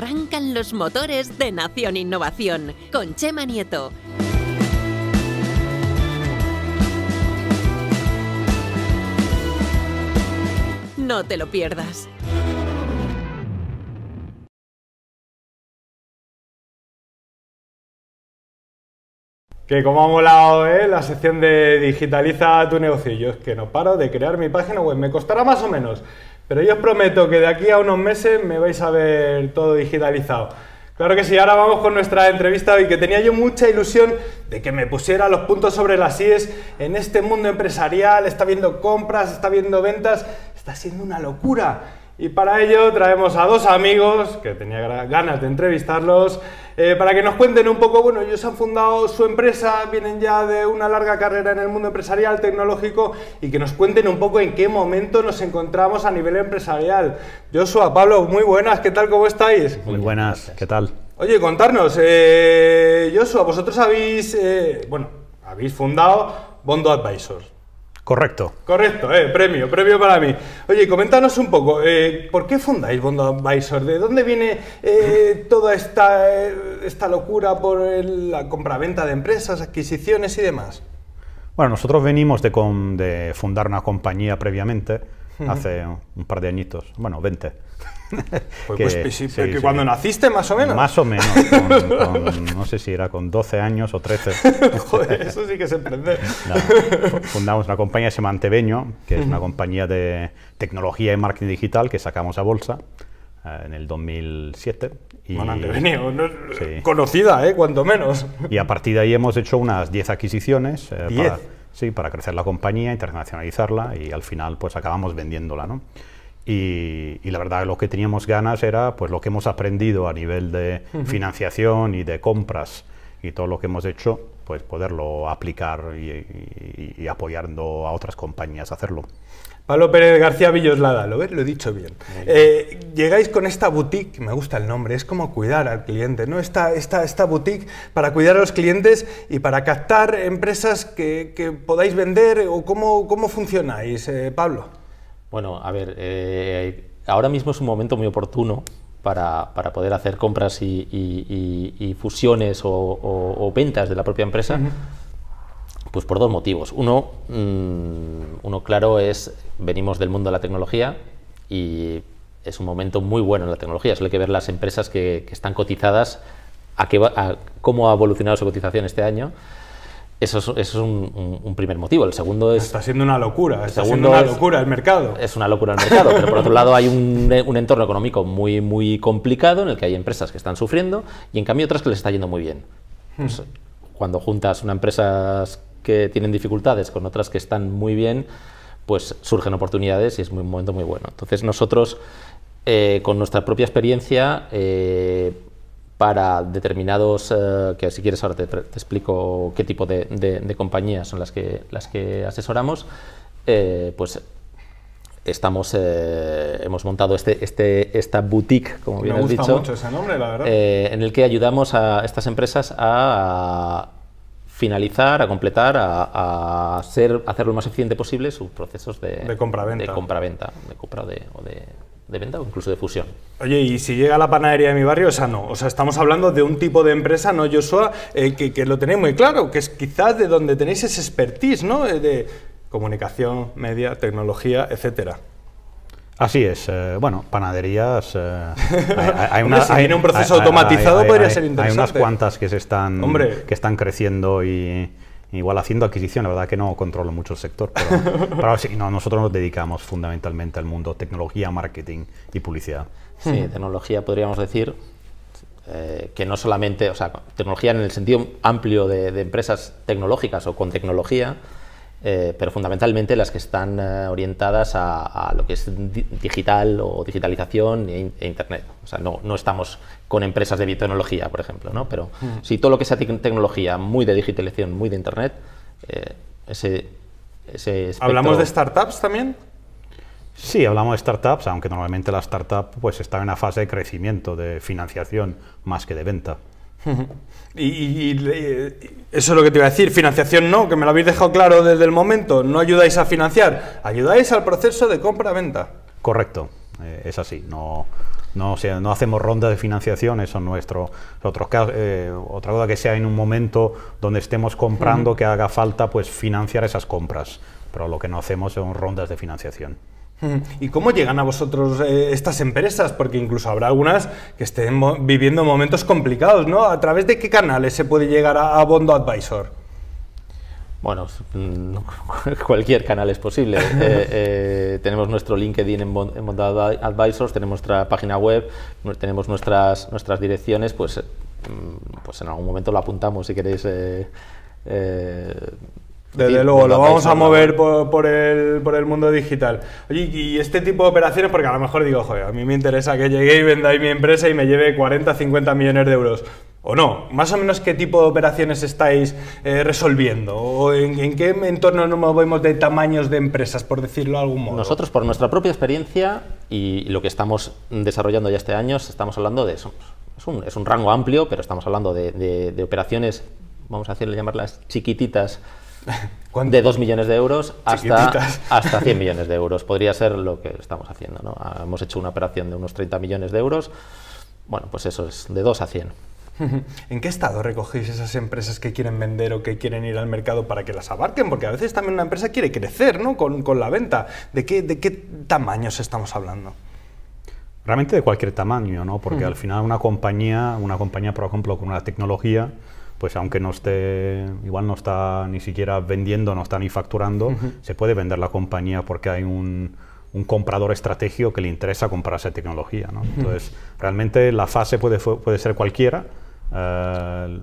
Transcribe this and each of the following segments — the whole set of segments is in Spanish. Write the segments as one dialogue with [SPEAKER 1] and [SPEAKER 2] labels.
[SPEAKER 1] arrancan los motores de Nación Innovación con Chema Nieto. No te lo pierdas. Que como ha molado ¿eh? la sección de digitaliza tu negocio, yo es que no paro de crear mi página web, me costará más o menos, pero yo os prometo que de aquí a unos meses me vais a ver todo digitalizado. Claro que sí, ahora vamos con nuestra entrevista hoy, que tenía yo mucha ilusión de que me pusiera los puntos sobre las IES en este mundo empresarial, está viendo compras, está viendo ventas, está siendo una locura. Y para ello traemos a dos amigos que tenía ganas de entrevistarlos eh, para que nos cuenten un poco. Bueno, ellos han fundado su empresa, vienen ya de una larga carrera en el mundo empresarial, tecnológico y que nos cuenten un poco en qué momento nos encontramos a nivel empresarial. Joshua, Pablo, muy buenas, ¿qué tal? ¿Cómo estáis?
[SPEAKER 2] Muy buenas, ¿qué tal?
[SPEAKER 1] Oye, contarnos, eh, Joshua, vosotros habéis, eh, bueno, habéis fundado Bondo Advisors. Correcto. Correcto, eh, premio, premio para mí. Oye, coméntanos un poco, eh, ¿por qué fundáis Bond Advisor? ¿De dónde viene eh, toda esta, eh, esta locura por la la compraventa de empresas, adquisiciones y demás?
[SPEAKER 2] Bueno, nosotros venimos de, fundar una compañía previamente, hace un par de añitos, bueno, 20. Pues que, sí, cuando naciste, más o menos. Más o menos. no sé si era con 12 años o 13. Joder,
[SPEAKER 1] eso sí que se emprende. fundamos
[SPEAKER 2] una compañía que se llama Antebeño, que es una compañía de tecnología y marketing digital que sacamos a bolsa eh, en el 2007. Y, Antebeño,
[SPEAKER 1] no, conocida, eh, cuanto menos.
[SPEAKER 2] Y a partir de ahí hemos hecho unas 10 adquisiciones. Eh, para, sí, para crecer la compañía, internacionalizarla y al final pues acabamos vendiéndola, ¿no? Y, la verdad lo que teníamos ganas era pues lo que hemos aprendido a nivel de financiación y de compras y todo lo que hemos hecho, pues poderlo aplicar y, apoyando a otras compañías a hacerlo.
[SPEAKER 1] Pablo Pérez García Villoslada, lo lo he dicho bien. Eh, llegáis con esta boutique, me gusta el nombre, es como cuidar al cliente, ¿no? Esta, esta, esta boutique para cuidar a los clientes y para captar empresas que, podáis vender, o cómo, cómo funcionáis, eh, Pablo.
[SPEAKER 3] Bueno, a ver, eh, ahora mismo es un momento muy oportuno para, poder hacer compras y, fusiones o, ventas de la propia empresa, pues por dos motivos. Uno, mm, uno claro es, venimos del mundo de la tecnología y es un momento muy bueno en la tecnología. Solo hay que ver las empresas que, están cotizadas, a, cómo ha evolucionado su cotización este año. Eso es, un, primer motivo. El segundo es... Está siendo una locura, está siendo una locura el mercado. Es una locura el mercado, pero por otro lado hay un, entorno económico muy, muy complicado en el que hay empresas que están sufriendo y en cambio otras que les está yendo muy bien. Hmm. Pues, cuando juntas una empresa que tienen dificultades con otras que están muy bien, pues surgen oportunidades y es un momento muy bueno. Entonces nosotros, eh, con nuestra propia experiencia, eh, para determinados, eh, que si quieres ahora te, explico qué tipo de, compañías son las que, las que asesoramos, eh, pues estamos, eh, hemos montado este, este, esta boutique, como bien has dicho, en el que ayudamos a estas empresas a finalizar, a completar, a, hacer lo más eficiente posible sus procesos de, de compra-venta. compra de compra o de de venta o incluso de fusión.
[SPEAKER 1] Oye, y si llega a la panadería de mi barrio, esa no. O sea, estamos hablando de un tipo de empresa, ¿no, yo Eh, que, lo tenéis muy claro, que es quizás de donde tenéis ese expertise, ¿no? Eh, de comunicación, media, tecnología, etcétera.
[SPEAKER 2] Así es. Eh, bueno, panaderías. Eh, hay, un proceso automatizado, podría ser interesante. Hay unas cuantas que se están, que están creciendo y igual haciendo adquisición, la verdad que no controlo mucho el sector, pero, sí, no, nosotros nos dedicamos fundamentalmente al mundo tecnología, marketing y publicidad. Sí, tecnología podríamos decir eh, que no solamente, o sea, tecnología en el sentido
[SPEAKER 3] amplio de empresas tecnológicas o con tecnología, eh, pero fundamentalmente las que están eh, orientadas a, lo que es digital o digitalización e, e Internet. O sea, no, estamos con empresas de biotecnología, por ejemplo, ¿no? Pero mm. si todo lo que sea tecnología muy de digitalización, muy de Internet, eh, ese, ese ¿Hablamos
[SPEAKER 1] de startups también?
[SPEAKER 2] Sí, hablamos de startups, aunque normalmente la startup pues, está en una fase de crecimiento, de financiación, más que de venta.
[SPEAKER 1] Y, eso es lo que te iba a decir, financiación no, que me lo habéis dejado claro desde el momento, no ayudáis a financiar, ayudáis al proceso de compra-venta.
[SPEAKER 2] Correcto, eh, es así, no, no, hacemos rondas de financiación, eso es nuestro. caso, eh, otra cosa que sea en un momento donde estemos comprando, que haga falta pues financiar esas compras, pero lo que no hacemos son rondas de financiación.
[SPEAKER 1] ¿Y cómo llegan a vosotros eh, estas empresas? Porque incluso habrá algunas que estén viviendo momentos complicados, ¿no? ¿A través de qué canales se puede llegar a, Bondo Advisor?
[SPEAKER 3] Bueno, cualquier canal es posible. Eh, eh, tenemos nuestro LinkedIn en, Bond, Advisors, tenemos nuestra página web, tenemos nuestras, direcciones, pues, mm, pues en algún momento lo apuntamos si queréis.
[SPEAKER 1] Desde luego, pues lo vamos a mover por, el, por, el, mundo digital. Oye, y este tipo de operaciones, porque a lo mejor digo, joder, a mí me interesa que llegue y venda mi empresa y me lleve 40, 50 millones de euros. ¿O no? Más o menos, ¿qué tipo de operaciones estáis eh, resolviendo? ¿O en, qué entorno nos movemos de tamaños de empresas, por decirlo de algún modo? Nosotros, por nuestra propia experiencia
[SPEAKER 3] y lo que estamos desarrollando ya este año, estamos hablando de eso. Es un, rango amplio, pero estamos hablando de, de operaciones, vamos a hacerle llamarlas chiquititas, De 2 millones de euros hasta, hasta 100 millones de euros. Podría ser lo que estamos haciendo. ¿no? Hemos hecho una operación de unos 30 millones de euros. Bueno, pues eso es de 2 a 100.
[SPEAKER 1] ¿En qué estado recogéis esas empresas que quieren vender o que quieren ir al mercado para que las abarquen? Porque a veces también una empresa quiere crecer con, la venta. ¿De qué, ¿De tamaños estamos hablando?
[SPEAKER 2] Realmente de cualquier tamaño, ¿no? porque al final una compañía, una compañía, por ejemplo, con una tecnología, pues aunque no esté, igual no está ni siquiera vendiendo, no está ni facturando, se puede vender la compañía porque hay un, comprador estratégico que le interesa comprar esa tecnología. ¿no? Entonces, realmente la fase puede, ser cualquiera. Eh,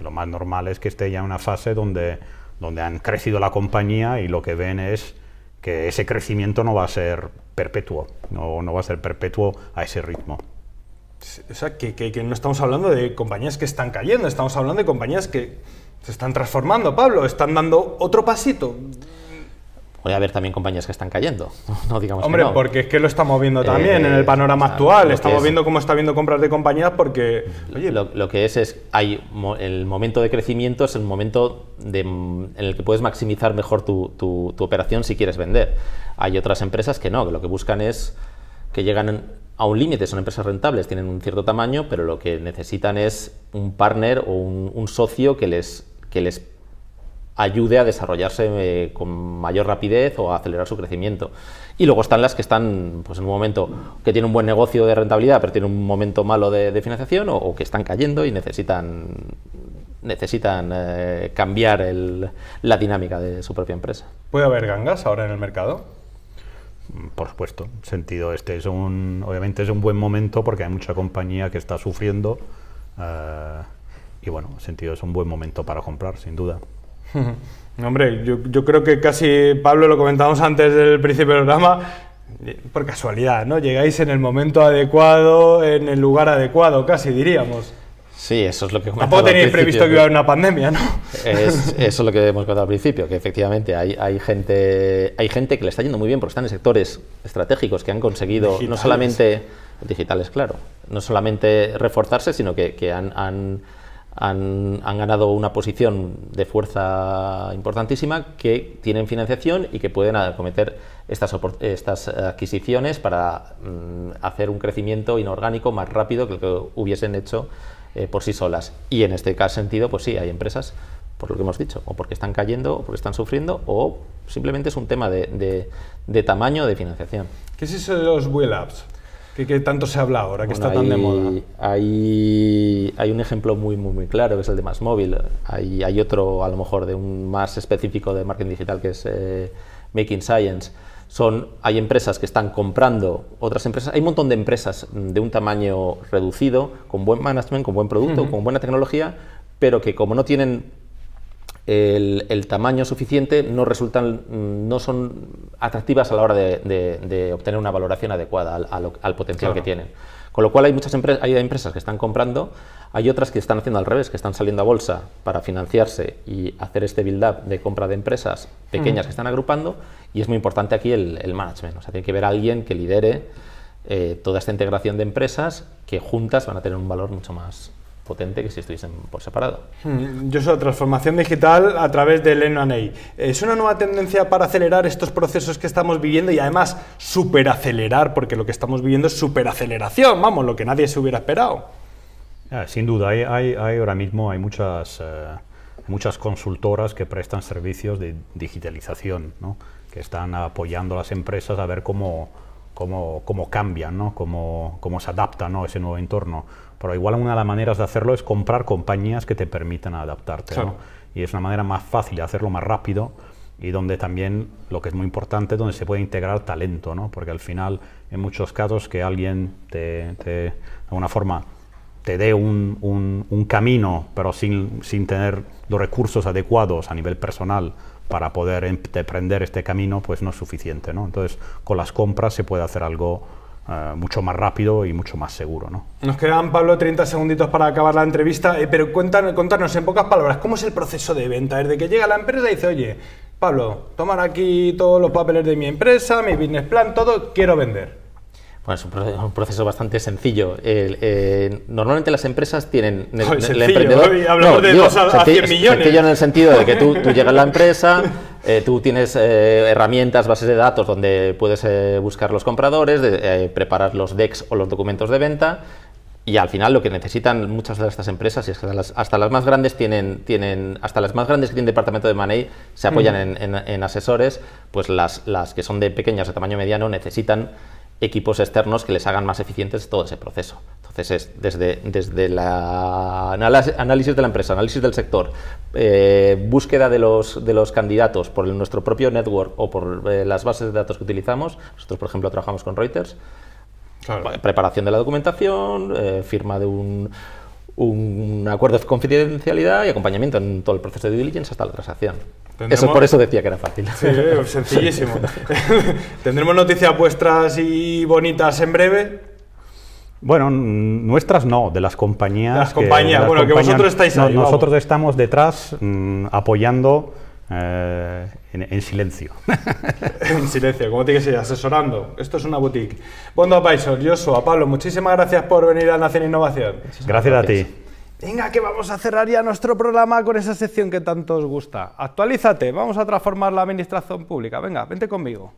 [SPEAKER 2] lo más normal es que esté ya en una fase donde, donde han crecido la compañía y lo que ven es que ese crecimiento no va a ser perpetuo, no va a ser perpetuo a ese ritmo.
[SPEAKER 1] O sea, que, no estamos hablando de compañías que están cayendo, estamos hablando de compañías que se están transformando, Pablo, están dando otro pasito.
[SPEAKER 3] Voy a haber también compañías que están cayendo, no digamos Hombre, que no.
[SPEAKER 1] porque es que lo estamos viendo también en el eh, panorama actual, estamos viendo cómo
[SPEAKER 3] está viendo compras de compañías porque... Oye, lo, que es es, hay el momento de crecimiento es el momento mm, en el que puedes maximizar mejor tu, tu operación si quieres vender. Hay otras empresas que no, que lo que buscan es que llegan a un límite, son empresas rentables, tienen un cierto tamaño, pero lo que necesitan es un partner o un, socio que les, que les ayude a desarrollarse eh, con mayor rapidez o a acelerar su crecimiento. Y luego están las que están pues, en un momento que tienen un buen negocio de rentabilidad, pero tienen un momento malo de, financiación o, que están cayendo y necesitan, necesitan eh, cambiar la dinámica de su propia empresa.
[SPEAKER 1] ¿Puede haber gangas ahora en el mercado?
[SPEAKER 2] Por supuesto, sentido este es un, obviamente es un buen momento porque hay mucha compañía que está sufriendo eh, y bueno, sentido es un buen momento para comprar, sin duda.
[SPEAKER 1] Hombre, yo, yo creo que casi Pablo lo comentamos antes del principio del programa, por casualidad, ¿no? Llegáis en el momento adecuado, en el lugar adecuado, casi diríamos.
[SPEAKER 3] Sí, eso es lo que Tampoco tenéis previsto que iba a haber una
[SPEAKER 1] pandemia, ¿no? eso es
[SPEAKER 3] lo que hemos contado al principio, que efectivamente hay, gente, hay gente que le está yendo muy bien porque están en sectores estratégicos que han conseguido no solamente digitales, claro, no solamente reforzarse, sino que, han, ganado una posición de fuerza importantísima, que tienen financiación y que pueden acometer estas, estas adquisiciones para mm, hacer un crecimiento inorgánico más rápido que lo que hubiesen hecho eh, por sí solas. Y en este caso, sentido, pues sí, hay empresas, por lo que hemos dicho, o porque están cayendo, o porque están sufriendo, o simplemente es un tema de, tamaño de financiación.
[SPEAKER 1] ¿Qué es eso de los Wheel Apps? Que, que, tanto se habla ahora, que está tan de moda.
[SPEAKER 3] Hay, hay, un ejemplo muy, muy, muy claro, que es el de más móvil. Hay, hay otro, a lo mejor, de un más específico de marketing digital, que es eh, Making Science. Son, hay empresas que están comprando otras empresas. Hay un montón de empresas de un tamaño reducido, con buen management, con buen producto, con buena tecnología, pero que como no tienen el, tamaño suficiente, no resultan, mm, no son atractivas a la hora de, obtener una valoración adecuada al, potencial que tienen. Con lo cual hay muchas empresas, hay empresas que están comprando, hay otras que están haciendo al revés, que están saliendo a bolsa para financiarse y hacer este build-up de compra de empresas pequeñas que están agrupando y es muy importante aquí el, management, o sea, tiene que haber alguien que lidere eh, toda esta integración de empresas que juntas van a tener un valor mucho más, potente que si estuviesen por separado.
[SPEAKER 1] Mm, yo soy transformación digital a través del AI ¿Es una nueva tendencia para acelerar estos procesos que estamos viviendo y además superacelerar, porque lo que estamos viviendo es superaceleración, vamos, lo que nadie se hubiera esperado?
[SPEAKER 2] Ah, sin duda, hay, ahora mismo hay muchas, eh, muchas consultoras que prestan servicios de digitalización, que están apoyando a las empresas a ver cómo, cómo, cómo cambian, ¿no? cómo, cómo se adapta ¿no? a ese nuevo entorno. Pero igual una de las maneras de hacerlo es comprar compañías que te permitan adaptarte. Y es una manera más fácil de hacerlo más rápido y donde también lo que es muy importante, donde se puede integrar talento, porque al final en muchos casos que alguien te, de alguna forma te dé un, camino, pero sin, tener los recursos adecuados a nivel personal para poder emprender este camino, pues no es suficiente. Entonces, con las compras se puede hacer algo eh, mucho más rápido y mucho más seguro.
[SPEAKER 1] Nos quedan, Pablo, 30 segunditos para acabar la entrevista, eh, pero cuéntanos, en pocas palabras, ¿cómo es el proceso de venta? de que llega la empresa y dice, oye, Pablo, tomar aquí todos los papeles de mi empresa, mi business plan, todo, quiero vender.
[SPEAKER 3] Bueno, es un proceso, bastante sencillo. Eh, normalmente las empresas tienen... hablamos de dos a, cien millones. Sencillo en el sentido de que tú llegas a la empresa, Eh, tú tienes eh, herramientas, bases de datos donde puedes eh, buscar los compradores, de, preparar los decks o los documentos de venta. Y al final lo que necesitan muchas de estas empresas, y es que hasta las, más grandes tienen, tienen, hasta las más grandes que tienen departamento de money se apoyan en, asesores, pues las, las que son de pequeñas, de tamaño mediano, necesitan equipos externos que les hagan más eficientes todo ese proceso. Entonces es desde, desde la análisis de la empresa, análisis del sector, eh, búsqueda de los, de los candidatos por nuestro propio network o por eh, las bases de datos que utilizamos. Nosotros, por ejemplo, trabajamos con Reuters. Preparación de la documentación, eh, firma de un, acuerdo de confidencialidad y acompañamiento en todo el proceso de diligence hasta la transacción. Eso por eso decía que era fácil. Sí, sencillísimo.
[SPEAKER 1] ¿Tendremos noticias vuestras y bonitas en breve?
[SPEAKER 2] Bueno, nuestras no, de las compañías. Las compañías, bueno, que vosotros estáis ahí. nosotros estamos detrás apoyando eh, en, silencio.
[SPEAKER 1] en silencio, como te que asesorando. Esto es una boutique. Bondo soy a Pablo, muchísimas gracias por venir a Nación Innovación. gracias. a ti. Venga, que vamos a cerrar ya nuestro programa con esa sección que tanto os gusta. Actualízate, vamos a transformar la administración pública. Venga, vente conmigo.